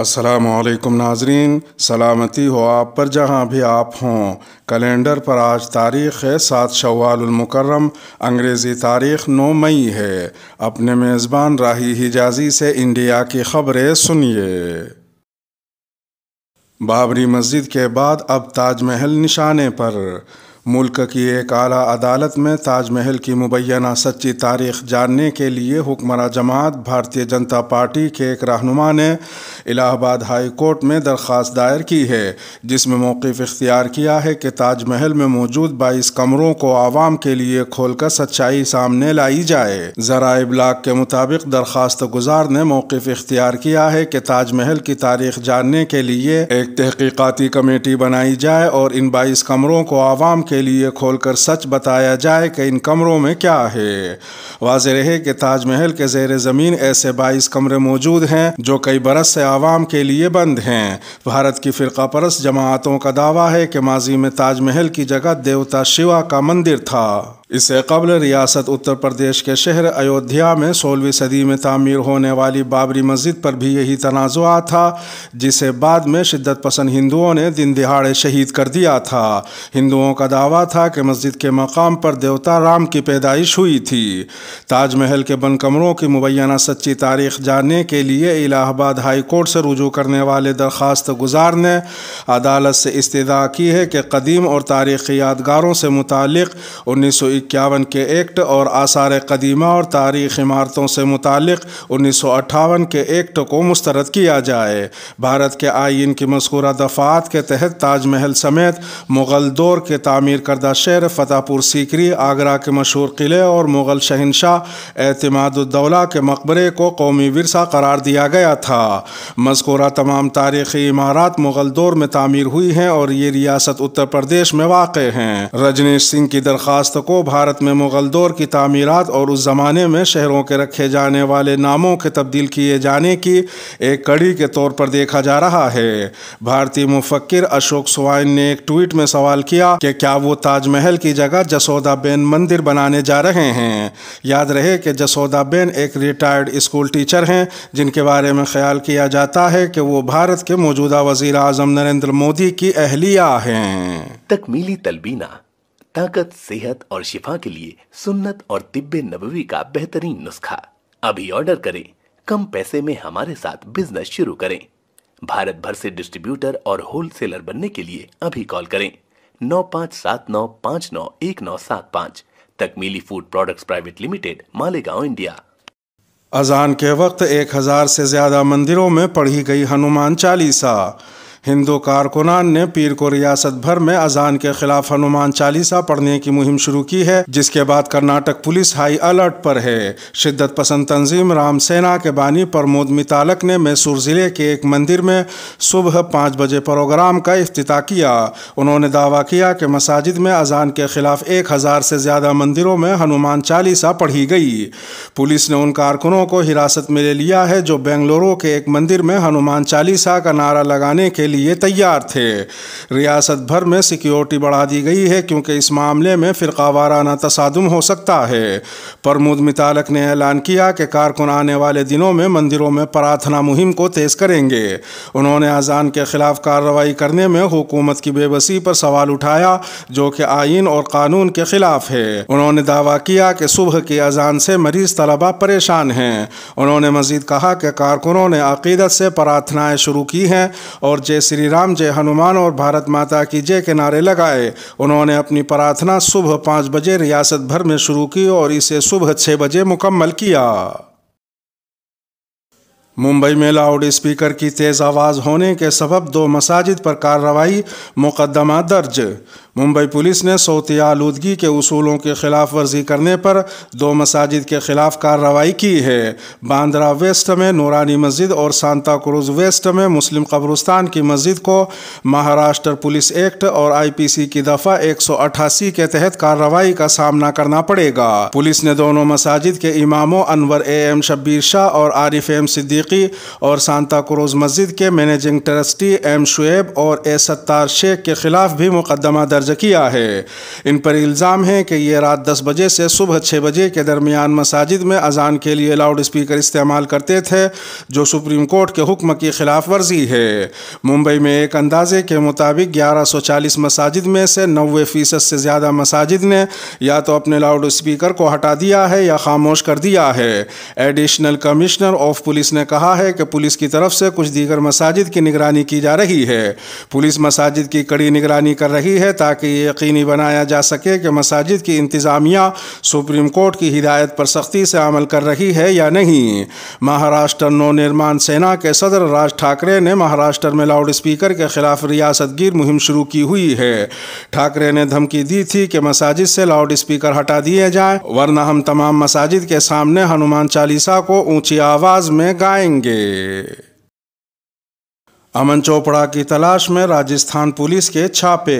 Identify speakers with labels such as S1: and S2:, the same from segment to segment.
S1: असलकम नाजरीन सलामती हो आप पर जहाँ भी आप हों कैलेंडर पर आज तारीख़ है सात शवालमकरम अंग्रेज़ी तारीख़ नौ मई है अपने मेज़बान राही हिजाजी से इंडिया की खबरें सुनिए बाबरी मस्जिद के बाद अब ताजमहल निशाने पर मुल्क की एक आला अदालत में ताजमहल की मुबैना सच्ची तारीख जानने के लिए हुक्मर जमात भारतीय जनता पार्टी के एक रहनुमा ने इलाहाबाद हाई कोर्ट में दरख्वास्त दायर की है जिसमें मौक़ इख्तियार किया है कि ताजमहल में मौजूद बाईस कमरों को आवाम के लिए खोलकर सच्चाई सामने लाई जाए ज़रा इबलाग के मुताबिक दरख्वास्त गुजार ने मौक़ इख्तियार किया है कि ताजमहल की तारीख जानने के लिए एक तहकीकती कमेटी बनाई जाए और इन बाईस कमरों को आवाम के लिए खोलकर सच बताया जाए कि इन कमरों में क्या है वाज रहे कि ताजमहल के जेर ज़मीन ऐसे बाईस कमरे मौजूद हैं जो कई बरस से आवाम के लिए बंद हैं भारत की फ़िरका परस जमातों का दावा है कि माजी में ताजमहल की जगह देवता शिवा का मंदिर था इससे कबल रियासत उत्तर प्रदेश के शहर अयोध्या में सोलहवीं सदी में तामीर होने वाली बाबरी मस्जिद पर भी यही तनाज़ा था जिसे बाद में शिद्दत पसंद हिंदुओं ने दिन दिहाड़े शहीद कर दिया था हिंदुओं का दावा था कि मस्जिद के मकाम पर देवता राम की पैदाइश हुई थी ताजमहल के बन कमरों की मुबैना सच्ची तारीख जानने के लिए इलाहाबाद हाई कोर्ट से रुजू करने वाले दरख्वास्त गुजार ने अदालत से इस्तः की है कि कदीम और तारीख़ी यादगारों से मुतल उन्नीस सौ इक्यावन के एक्ट और आसार कदीमा और तारीख इमारतों से मुतल उन्नीस सौ अट्ठावन के एक्ट को मुस्तरद किया जाए भारत के आइन की मशहूर दफ़ात के तहत ताजमहल समेत मुग़ल दौर के तमीर करदा शहर फतेहपुर सीकरी आगरा के मशहूर किले और मुग़ल शहनशाह एतमादौला के मकबरे को कौमी वरसा करार दिया गया था मजकूरा तमाम तारीखी इमारत मुग़ल दौर में तमीर हुई हैं और ये रियासत उत्तर प्रदेश में वाक़ हैं रजनीश सिंह की दरख्वास्त को भारत में मुग़ल दौर की तमीरत और उस ज़माने में शहरों के रखे जाने वाले नामों के तब्दील किए जाने की एक कड़ी के तौर पर देखा जा रहा है भारतीय मुफक्र अशोक सवाइन ने एक ट्वीट में सवाल किया कि क्या वो ताजमहल की जगह जसोदा बेन मंदिर बनाने जा रहे हैं याद रहे कि जसोदा बेन एक रिटायर्ड स्कूल टीचर हैं जिनके बारे में ख्याल किया जाता है कि वो भारत के मौजूदा वजीर नरेंद्र मोदी की अहलिया हैं तकमीली तलबीना ताकत सेहत और शिफा के लिए सुन्नत और तिब्बे नबवी का बेहतरीन नुस्खा अभी ऑर्डर करें कम पैसे में हमारे साथ बिजनेस शुरू करें भारत भर से डिस्ट्रीब्यूटर और होलसेलर बनने के लिए अभी कॉल करें नौ पाँच सात नौ पाँच नौ एक नौ सात पाँच Takmili food products private limited Malegaon India अजान के वक्त एक हजार से ज्यादा मंदिरों में पढ़ी गई हनुमान चालीसा हिंदू कारकुनान ने पीर को रियासत भर में अजान के खिलाफ हनुमान चालीसा पढ़ने की मुहिम शुरू की है जिसके बाद कर्नाटक पुलिस हाई अलर्ट पर है शिद्दत पसंद तंजीम राम सेना के बानी प्रमोद मितालक ने मैसूर जिले के एक मंदिर में सुबह पाँच बजे प्रोग्राम का अफ्ताह किया उन्होंने दावा किया कि मसाजिद में अजान के खिलाफ एक हज़ार से ज़्यादा मंदिरों में हनुमान चालीसा पढ़ी गई पुलिस ने उन कारकुनों को हिरासत में ले लिया है जो बेंगलुरु के एक मंदिर में हनुमान चालीसा का नारा लगाने के लिए तैयार थे रियासत भर में सिक्योरिटी बढ़ा दी गई है क्योंकि इस मामले में फ़िरका वाराना तसादम हो सकता है प्रमोद मितालक ने ऐलान किया कि कारकुन आने वाले दिनों में मंदिरों में प्रार्थना मुहिम को तेज़ करेंगे उन्होंने अजान के खिलाफ कार्रवाई करने में हुकूमत की बेबसी पर सवाल उठाया जो कि आइन और कानून के खिलाफ है उन्होंने दावा किया कि सुबह की अजान से मरीज तलबा परेशान हैं उन्होंने मजीद कहा कि कारकुनों ने अकीदत से प्रार्थनाएँ शुरू की हैं और जैसे श्री राम जय हनुमान और भारत माता की जय के नारे लगाए उन्होंने अपनी प्रार्थना सुबह पाँच बजे रियासत भर में शुरू की और इसे सुबह छः बजे मुकम्मल किया मुंबई में लाउड स्पीकर की तेज़ आवाज़ होने के सबब दो मसाजिद पर कार्रवाई मुकदमा दर्ज मुंबई पुलिस ने सोती आलूदगी के उसूलों की खिलाफ वर्जी करने पर दो मसाजिद के खिलाफ कार्रवाई की है बांद्रा वेस्ट में नूरानी मस्जिद और सांता क्रूज वेस्ट में मुस्लिम कब्रस्तान की मस्जिद को महाराष्ट्र पुलिस एक्ट और आईपीसी की दफा 188 के तहत कार्रवाई का सामना करना पड़ेगा पुलिस ने दोनों मसाजिद के इमामों अनवर ए एम शब्बीर शाह और आरिफ एम सिद्दीकी और सांता क्रूज मस्जिद के मैनेजिंग ट्रस्टी एम शुएब और ए सत्तार शेख के खिलाफ भी मुकदमा दर्ज दर्ज किया है इन पर इल्ज़ाम है कि ये रात दस बजे से सुबह छः बजे के दरमियान मसाजिद में अजान के लिए लाउड स्पीकर इस्तेमाल करते थे जो सुप्रीम कोर्ट के हुक्म की खिलाफ वर्जी है मुंबई में एक अंदाजे के मुताबिक ग्यारह सौ चालीस मसाजिद में से नबे फ़ीसद से ज़्यादा मसाजिद ने या तो अपने लाउड स्पीकर को हटा दिया है या खामोश कर दिया है एडिशनल कमिश्नर ऑफ पुलिस ने कहा है कि पुलिस की तरफ से कुछ दीगर मसाजिद की निगरानी की जा रही है पुलिस मसाजिद की कड़ी निगरानी कर रही है ताकि ताकि ये यकीनी बनाया जा सके कि मसाजिद की इंतज़ामिया सुप्रीम कोर्ट की हिदायत पर सख्ती से अमल कर रही है या नहीं महाराष्ट्र नवनिर्माण सेना के सदर राज ठाकरे ने महाराष्ट्र में लाउड स्पीकर के खिलाफ रियासतगिर मुहिम शुरू की हुई है ठाकरे ने धमकी दी थी कि मसाजिद से लाउड स्पीकर हटा दिए जाए वरना हम तमाम मसाजिद के सामने हनुमान चालीसा को ऊंची आवाज़ में गाएंगे अमन चोपड़ा की तलाश में राजस्थान पुलिस के छापे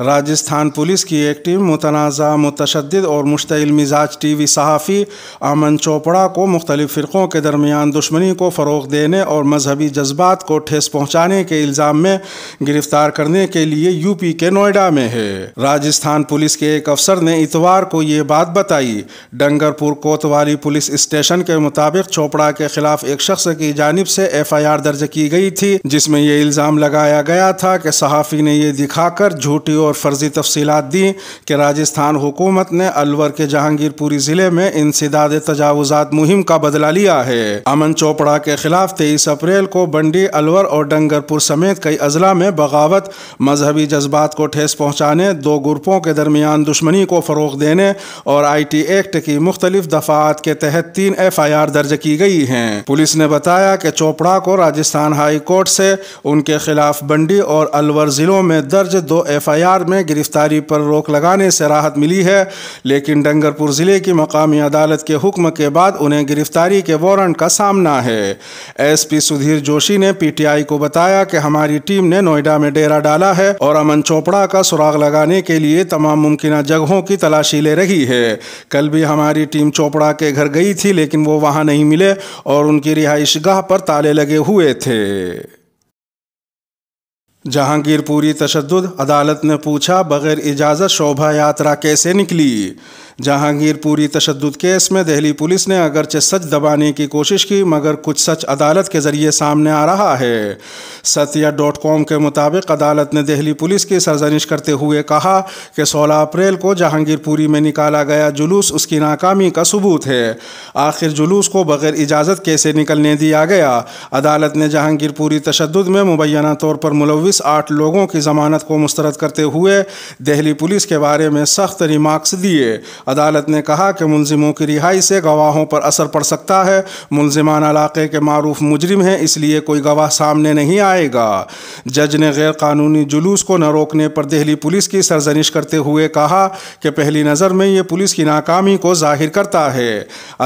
S1: राजस्थान पुलिस की एक टीम मुतनाज़ा मुतशद और मुश्तिल मिजाज टी वी सहाफ़ी अमन चोपड़ा को मुख्तलिफ़ फ़िरक़ों के दरमियान दुश्मनी को फ़रोग देने और मजहबी जज्बात को ठेस पहुँचाने के इल्ज़ाम में गिरफ़्तार करने के लिए यूपी के नोएडा में है राजस्थान पुलिस के एक अफसर ने इतवार को ये बात बताई डंगरपुर कोतवाली पुलिस स्टेशन के मुताबिक चोपड़ा के खिलाफ एक शख्स की जानब से एफ आई आर दर्ज की गई थी जिसमें यह इल्ज़ाम लगाया गया था कि सहाफ़ी ने यह दिखाकर झूठी और फर्जी तफसीत दी कि राजस्थान हुकूमत ने अलवर के जहांगीरपुरी ज़िले में इंसदाद तजावज़ात मुहिम का बदला लिया है अमन चोपड़ा के खिलाफ तेईस अप्रैल को बंडी अलवर और डंगरपुर समेत कई अजला में बगावत मजहबी जज्बात को ठेस पहुँचाने दो ग्रुपों के दरमियान दुश्मनी को फ़रोग देने और आई टी एक्ट की मुख्तलिफ दफात के तहत तीन एफ आई आर दर्ज की गई हैं पुलिस ने बताया कि चोपड़ा को राजस्थान हाई कोर्ट से उनके खिलाफ बंडी और अलवर ज़िलों में दर्ज दो एफ आई आर बिहार में गिरफ्तारी पर रोक लगाने से राहत मिली है लेकिन डंगरपुर ज़िले की मकामी अदालत के हुक्म के बाद उन्हें गिरफ्तारी के वारंट का सामना है एसपी सुधीर जोशी ने पीटीआई को बताया कि हमारी टीम ने नोएडा में डेरा डाला है और अमन चोपड़ा का सुराग लगाने के लिए तमाम मुमकिन जगहों की तलाशी ले रही है कल भी हमारी टीम चोपड़ा के घर गई थी लेकिन वो वहाँ नहीं मिले और उनकी रिहाइशगाह पर ताले लगे हुए थे जहांगीरपुरी तशद अदालत ने पूछा बगैर इजाज़त शोभा यात्रा कैसे निकली जहांगीरपुरी तशद केस में दिल्ली पुलिस ने अगरचे सच दबाने की कोशिश की मगर कुछ सच अदालत के ज़रिए सामने आ रहा है सत्या डॉट कॉम के मुताबिक अदालत ने दिल्ली पुलिस की सरजनिश करते हुए कहा कि 16 अप्रैल को जहांगीरपुरी में निकाला गया जुलूस उसकी नाकामी का सबूत है आखिर जुलूस को बगैर इजाज़त कैसे निकलने दिया गया अदालत ने जहांगीरपुरी तशद में मुबैना तौर पर मुलविस पुलिस आठ लोगों की जमानत को मुस्तरद करते हुए दिल्ली पुलिस के बारे में सख्त रिमार्क्स दिए अदालत ने कहा कि मुलजिमों की रिहाई से गवाहों पर असर पड़ सकता है मुलजमान इलाके के मरूफ मुजरिम हैं इसलिए कोई गवाह सामने नहीं आएगा जज ने गैरकानूनी जुलूस को न रोकने पर दिल्ली पुलिस की सरजनिश करते हुए कहा कि पहली नज़र में ये पुलिस की नाकामी को जाहिर करता है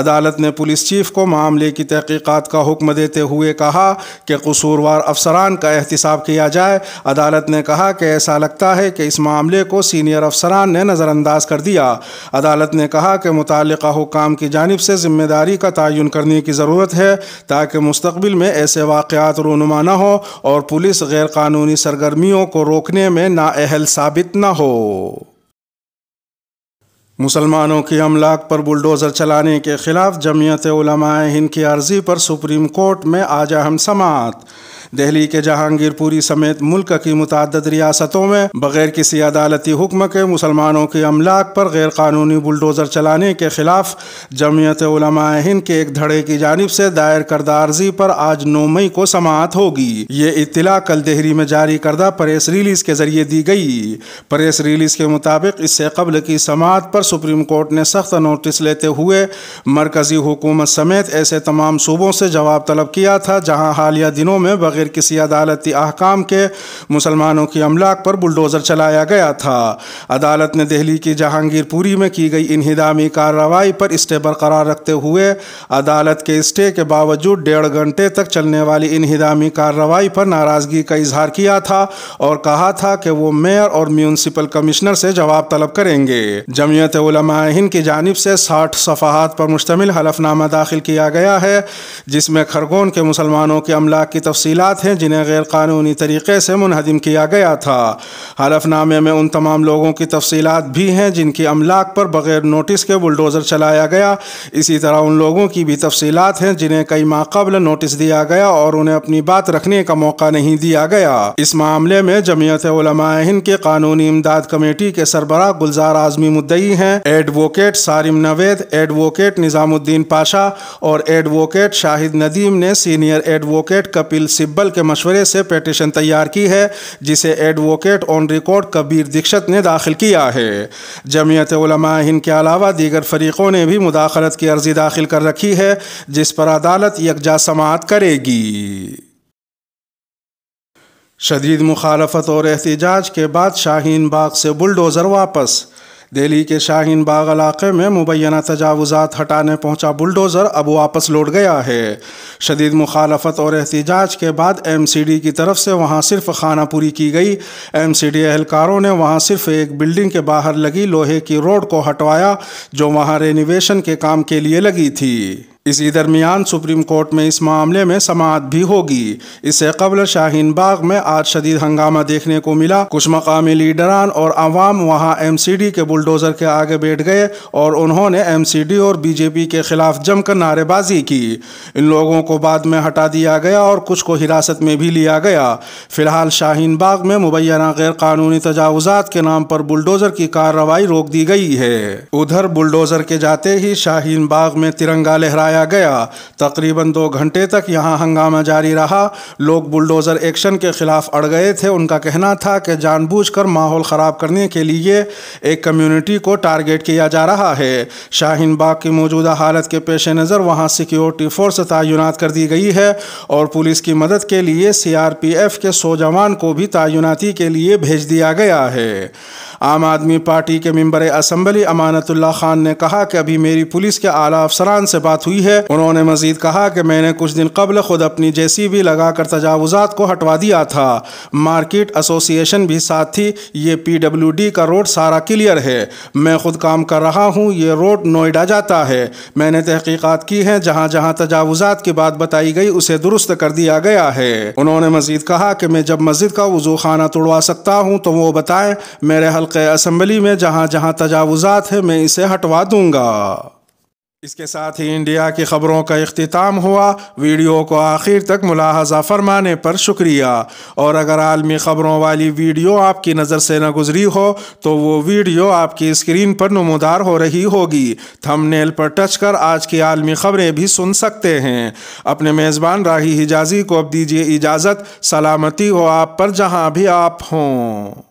S1: अदालत ने पुलिस चीफ को मामले की तहकीकात का हुक्म देते हुए कहा कि कसूरवार अफसरान का एहतसाब किया जाए अदालत ने कहा कि ऐसा लगता है कि इस मामले को सीनियर अफसरान ने नज़रअंदाज कर दिया अदालत ने कहा कि मुतल हुकाम की जानब से ज़िम्मेदारी का तयन करने की ज़रूरत है ताकि मुस्तबिल में ऐसे वाक़ात रूनुमा न हो और पुलिस गैरकानूनी सरगर्मियों को रोकने में नाअहल साबित न हो मुसलमानों की अमलाक पर बुलडोज़र चलाने के ख़िलाफ़ जमीयत उलमाए हिंद की अर्ज़ी पर सुप्रीम कोर्ट में आज अहम समात दिल्ली के जहांगीरपुरी समेत मुल्क की मुतद रियासतों में बगैर किसी अदालती हुक्म के मुसलमानों के अमलाक पर गैर कानूनी बुलडोज़र चलाने के ख़िलाफ़ जमीयत हिंद के एक धड़े की जानब से दायर करदा अर्जी पर आज नौ मई को समात होगी ये इतला कल दहरी में जारी करदा प्रेस रिलीज़ के ज़रिए दी गई प्रेस रिलीज़ के मुताबिक इससे कबल की समात पर सुप्रीम कोर्ट ने सख्त नोटिस लेते हुए मरकज़ी हुकूमत समेत ऐसे तमाम सूबों से जवाब तलब किया था जहाँ हालिया दिनों में बगैर किसी अदालती अहकाम के मुसलमानों की अमलाक पर बुलडोज़र चलाया गया था अदालत ने दिल्ली की जहांगीरपुरी में की गई इनहदामी कार्रवाई पर स्टे बरकरार रखते हुए अदालत के स्टे के बावजूद डेढ़ घंटे तक चलने वाली इनहदामी कार्रवाई पर नाराज़गी का इजहार किया था और कहा था कि वो मेयर और म्यूनसिपल कमिश्नर से जवाब तलब करेंगे जमीयत हिंद की जानब से साठ सफहत पर मुश्तम हलफनामा दाखिल किया गया है जिसमें खरगोन के मुसलमानों के अमलाक की तफसीत हैं जिन्हें गैरकानूनी तरीके से मुनहदम किया गया था हलफनामे में उन तमाम लोगों की तफसीत भी हैं जिनकी अमलाक पर बग़ैर नोटिस के बुलडोज़र चलाया गया इसी तरह उन लोगों की भी तफसीत हैं जिन्हें कई माह कबल नोटिस दिया गया और उन्हें अपनी बात रखने का मौका नहीं दिया गया इस मामले में जमीयत हिंद के कानूनी इमदाद कमेटी के सरबरा गुलजार आजमी मुद्दई हैं एडवोकेट सारिम नवेद एडवोकेट निज़ामुद्दीन पाशा और एडवोकेट शाहिद नदीम ने सीनियर एडवोकेट कपिल सिब्बल के मशवरे से पटिशन तैयार की है जिसे advocate on record Kabir Dikshit ने दाखिल किया है जमीयत हिंद के अलावा दीगर फरीक़ों ने भी मुदाखलत की अर्जी दाखिल कर रखी है जिस पर अदालत यकजा समात करेगी शदीद मुखालफत और एहतजाज के बाद शाहीन बाग से बुलडोज़र वापस दिल्ली के शाहीन बाग इलाके में मुबैना तजावज़ात हटाने पहुंचा बुलडोज़र अब वापस लौट गया है शदीद मुखालफत और एहतजाज के बाद एमसीडी की तरफ से वहां सिर्फ खाना पूरी की गई एमसीडी एहलकारों ने वहां सिर्फ एक बिल्डिंग के बाहर लगी लोहे की रोड को हटवाया जो वहां रेनोवेशन के काम के लिए लगी थी इसी दरमियान सुप्रीम कोर्ट में इस मामले में समाप्त भी होगी इससे कबल शाहीन बाग में आज शदीद हंगामा देखने को मिला कुछ मकामी लीडरान और आवाम वहाँ एम सी डी के बुलडोजर के आगे बैठ गए और उन्होंने एम सी डी और बीजेपी के खिलाफ जमकर नारेबाजी की इन लोगों को बाद में हटा दिया गया और कुछ को हिरासत में भी लिया गया फिलहाल शाहीन बाग में मुबैना गैर कानूनी तजावजात के नाम पर बुलडोजर की कार्रवाई रोक दी गई है उधर बुलडोजर के जाते ही शाहीन बाग में तिरंगा लहराया उठाया गया तकरीबन दो घंटे तक यहां हंगामा जारी रहा लोग बुलडोज़र एक्शन के खिलाफ अड़ गए थे उनका कहना था कि जानबूझकर माहौल ख़राब करने के लिए एक कम्युनिटी को टारगेट किया जा रहा है शाहीन बाग की मौजूदा हालत के पेश नज़र वहाँ सिक्योरिटी फोर्स तैनात कर दी गई है और पुलिस की मदद के लिए सीआरपीएफ के सौ जवान को भी तयनती के लिए भेज दिया गया है आम आदमी पार्टी के मेम्बर असम्बली अमानतुल्ला खान ने कहा कि अभी मेरी पुलिस के आला अफसरान से बात हुई है उन्होंने मजीद कहा कि मैंने कुछ दिन कबल खुद अपनी जैसी भी लगा कर तजावजात को हटवा दिया था मार्केट एसोसिएशन भी साथ थी ये पी डब्ल्यू डी का रोड सारा क्लियर है मैं खुद काम कर रहा हूँ ये रोड नोएडा जाता है मैंने तहकीकत की है जहाँ जहाँ तजावजात की बात बताई गई उसे दुरुस्त कर दिया गया है उन्होंने मजीद कहा कि मैं जब मस्जिद का वजू खाना तोड़वा सकता हूँ तो वो बताएं मेरे हल हल्क़ असम्बली में जहाँ जहाँ तजावज़ात है मैं इसे हटवा दूँगा इसके साथ ही इंडिया की खबरों का अख्ताम हुआ वीडियो को आखिर तक मुलाहजा फरमाने पर शुक्रिया और अगर आलमी खबरों वाली वीडियो आपकी नज़र से न गुजरी हो तो वो वीडियो आपकी स्क्रीन पर नमोदार हो रही होगी थंबनेल पर टच कर आज की आलमी खबरें भी सुन सकते हैं अपने मेज़बान राही हिजाजी को अब दीजिए इजाज़त सलामती हो आप पर जहाँ भी आप हों